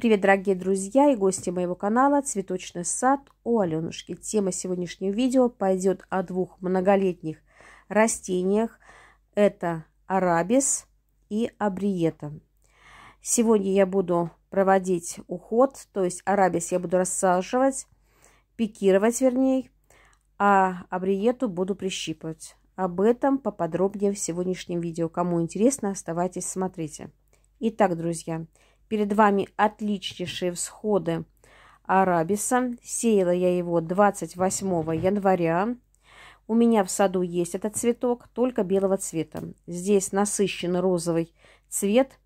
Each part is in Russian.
Привет, дорогие друзья и гости моего канала «Цветочный сад» у Аленушки. Тема сегодняшнего видео пойдет о двух многолетних растениях. Это арабис и абриета. Сегодня я буду проводить уход, то есть арабис я буду рассаживать, пикировать вернее, а абриету буду прищипывать. Об этом поподробнее в сегодняшнем видео. Кому интересно, оставайтесь, смотрите. Итак, друзья, я Перед вами отличнейшие всходы арабиса. Сеяла я его 28 января. У меня в саду есть этот цветок, только белого цвета. Здесь насыщенный розовый цвет.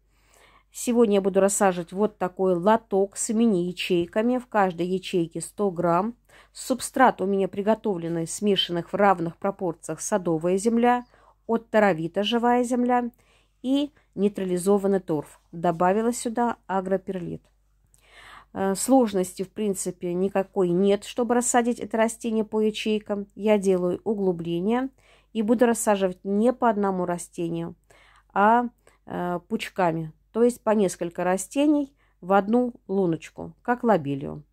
Сегодня я буду рассаживать вот такой лоток с мини-ячейками. В каждой ячейке 100 грамм. Субстрат у меня приготовленный смешанных в равных пропорциях садовая земля, от таровита живая земля – и нейтрализовано торф. Добавила сюда агроперлит. «Э, сложности, в принципе, никакой нет, чтобы рассадить это растение по ячейкам. Я делаю углубление и буду рассаживать не по одному растению, а э, пучками, то есть по несколько растений в одну луночку, как лобилию.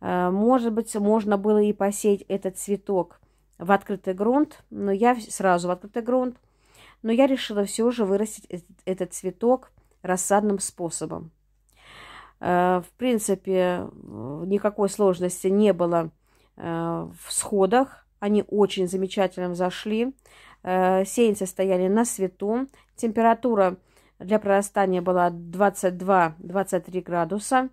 Э, может быть, можно было и посеять этот цветок в открытый грунт, но я сразу в открытый грунт – но я решила все же вырастить этот цветок рассадным способом. Э, в принципе, никакой сложности не было э, в сходах. Они очень замечательно зашли, э, Сеянцы стояли на свету. Температура для прорастания была 22-23 градуса.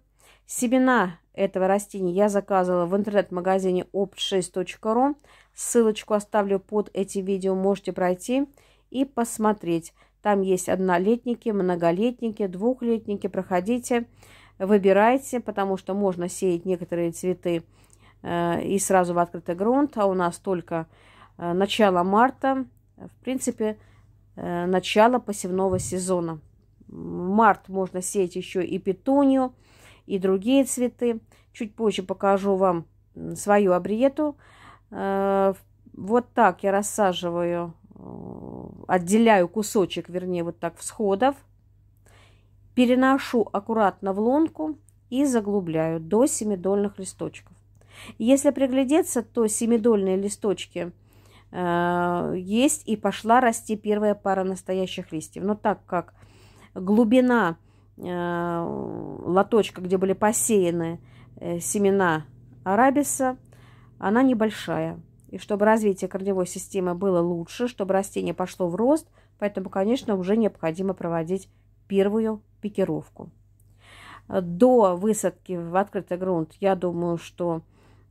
Семена этого растения я заказывала в интернет-магазине opt6.ru. Ссылочку оставлю под этим видео, можете пройти и посмотреть. Там есть однолетники, многолетники, двухлетники. Проходите, выбирайте, потому что можно сеять некоторые цветы э, и сразу в открытый грунт, а у нас только э, начало марта, в принципе, э, начало посевного сезона. В март можно сеять еще и петунью, и другие цветы. Чуть позже покажу вам свою абриету. Вот так я рассаживаю Э, отделяю кусочек, вернее, вот так всходов, переношу аккуратно в лунку и заглубляю до семидольных листочков. Если приглядеться, то семидольные листочки э, есть и пошла расти первая пара настоящих листьев. Но так как глубина э, лоточка, где были посеяны э, семена арабиса, она небольшая – и чтобы развитие корневой системы было лучше, чтобы растение пошло в рост, поэтому, конечно, уже необходимо проводить первую пикировку. До высадки в открытый грунт, я думаю, что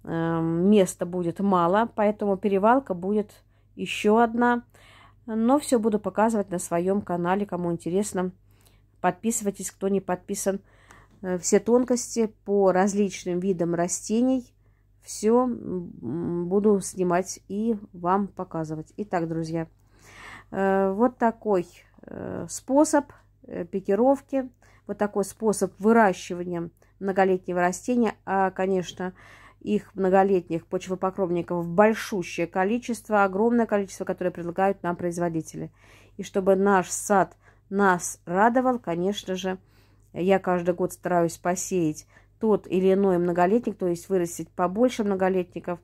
э, места будет мало, поэтому перевалка будет еще одна. Но все буду показывать на своем канале, кому интересно. Подписывайтесь, кто не подписан. Э, все тонкости по различным видам растений – все буду снимать и вам показывать. Итак, друзья, э, вот такой э, способ э, пикировки, вот такой способ выращивания многолетнего растения. А, конечно, их многолетних почвопокровников большущее количество, огромное количество, которое предлагают нам производители. И чтобы наш сад нас радовал, конечно же, я каждый год стараюсь посеять тот или иной многолетник, то есть вырастить побольше многолетников,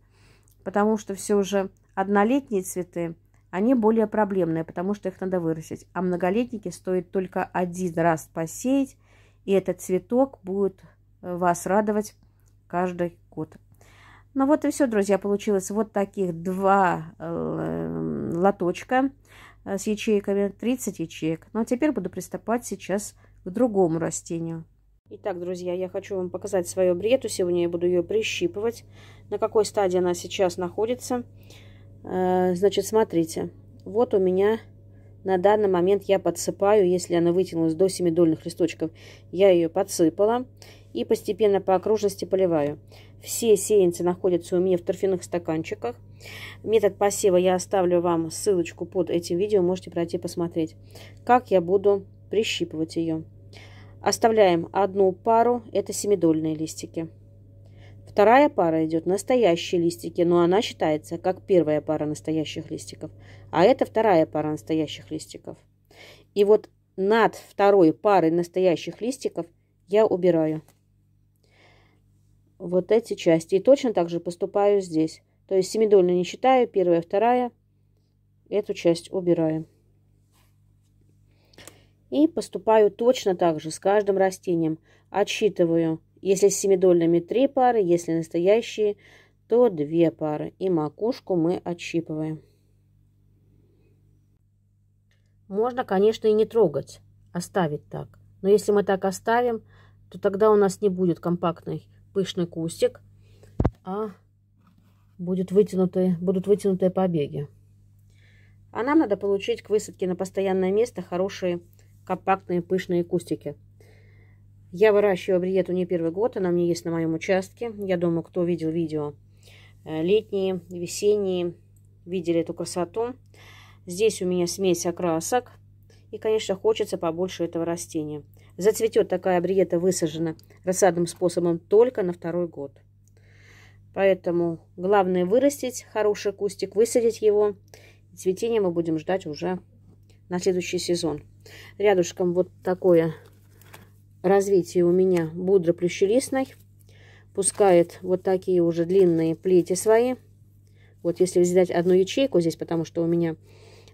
потому что все же однолетние цветы, они более проблемные, потому что их надо вырастить. А многолетники стоит только один раз посеять, и этот цветок будет э, вас радовать каждый год. Ну вот и все, друзья, получилось вот таких два э, лоточка э, с ячейками, 30 ячеек. Ну а теперь буду приступать сейчас к другому растению. Итак, друзья, я хочу вам показать свою брету. Сегодня я буду ее прищипывать. На какой стадии она сейчас находится. Э, значит, смотрите. Вот у меня на данный момент я подсыпаю, если она вытянулась до семидольных дольных листочков, я ее подсыпала и постепенно по окружности поливаю. Все сеянцы находятся у меня в торфяных стаканчиках. Метод посева я оставлю вам ссылочку под этим видео, можете пройти посмотреть, как я буду прищипывать ее. Оставляем одну пару, это семидольные листики. Вторая пара идет настоящие листики, но она считается как первая пара настоящих листиков. А это вторая пара настоящих листиков. И вот над второй парой настоящих листиков я убираю вот эти части. И точно так же поступаю здесь. То есть семидольную не считаю, первая, вторая. Эту часть убираем. И поступаю точно так же с каждым растением. Отсчитываю, если с семидольными три пары, если настоящие, то две пары. И макушку мы отщипываем. Можно, конечно, и не трогать, оставить так. Но если мы так оставим, то тогда у нас не будет компактный пышный кустик, а будет вытянутые, будут вытянутые побеги. А нам надо получить к высадке на постоянное место хорошие компактные пышные кустики. Я выращиваю бриету не первый год, она мне есть на моем участке. Я думаю, кто видел видео э, летние, весенние, видели эту красоту. Здесь у меня смесь окрасок. И, конечно, хочется побольше этого растения. Зацветет такая бриета высажена рассадным способом только на второй год. Поэтому главное вырастить хороший кустик, высадить его. Цветение мы будем ждать уже на следующий сезон. Рядышком вот такое развитие у меня будра плющелистной. Пускает вот такие уже длинные плети свои. Вот если взять одну ячейку здесь, потому что у меня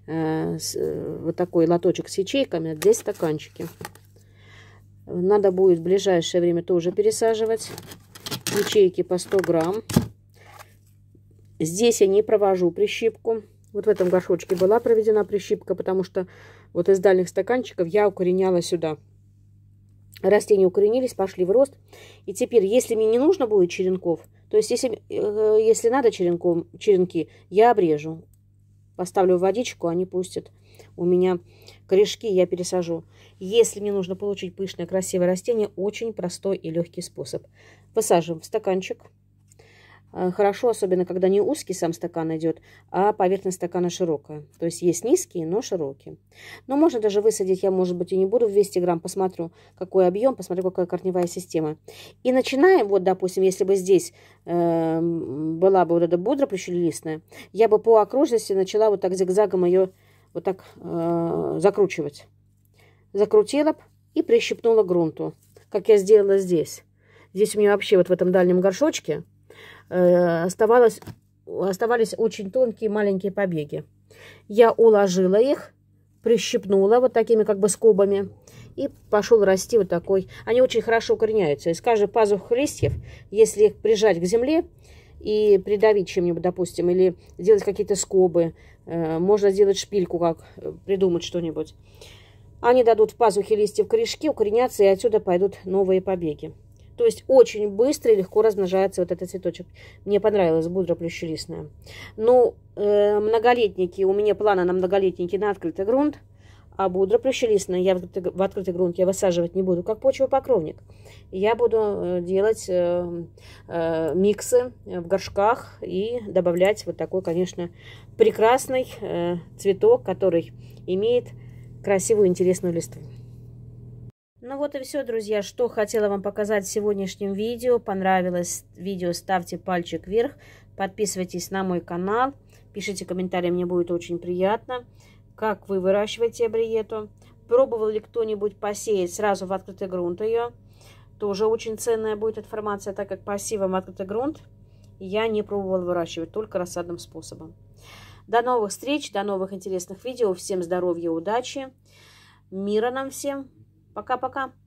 э, с, э, вот такой лоточек с ячейками, а здесь стаканчики. Надо будет в ближайшее время тоже пересаживать ячейки по 100 грамм. Здесь я не провожу прищипку. Вот в этом горшочке была проведена прищипка, потому что вот из дальних стаканчиков я укореняла сюда. Растения укоренились, пошли в рост. И теперь, если мне не нужно будет черенков, то есть если, э, если надо черенком, черенки, я обрежу. Поставлю в водичку, они пустят у меня корешки, я пересажу. Если мне нужно получить пышное красивое растение, очень простой и легкий способ. Высаживаем в стаканчик. Э, хорошо, особенно когда не узкий сам стакан идет, а поверхность стакана широкая. То есть есть низкие, но широкие. Но ну, можно даже высадить, я, может быть, и не буду в 200 грамм, посмотрю, какой объем, посмотрю, какая корневая система. И начинаем, вот, допустим, если бы здесь э, была бы вот эта бодра плющелистная, я бы по окружности начала вот так зигзагом ее вот так э, закручивать. Закрутила и прищипнула грунту, как я сделала здесь. Здесь у меня вообще вот в этом дальнем горшочке Э, оставалось, оставались очень тонкие маленькие побеги. Я уложила их, прищипнула вот такими как бы скобами и пошел расти вот такой. Они очень хорошо укореняются. Из каждой пазух листьев, если их прижать к земле и придавить чем-нибудь, допустим, или делать какие-то скобы, э, можно сделать шпильку, как э, придумать что-нибудь. Они дадут в пазухе листьев корешки, укоренятся, и отсюда пойдут новые побеги. То есть очень быстро и легко размножается вот этот цветочек. Мне понравилась будра плющелистная. Ну, э, многолетники, у меня планы на многолетники на открытый грунт. А будра плющелистная я в открытый, в открытый грунт я высаживать не буду, как почвопокровник. Я буду э, делать э, э, миксы в горшках и добавлять вот такой, конечно, прекрасный э, цветок, который имеет красивую интересную листву. Ну вот и все, друзья, что хотела вам показать в сегодняшнем видео. Понравилось видео, ставьте пальчик вверх, подписывайтесь на мой канал, пишите комментарии, мне будет очень приятно. Как вы выращиваете абриету? Пробовал ли кто-нибудь посеять сразу в открытый грунт ее? Тоже очень ценная будет информация, так как пассивом открытый грунт я не пробовал выращивать, только рассадным способом. До новых встреч, до новых интересных видео. Всем здоровья, удачи, мира нам всем. Пока-пока.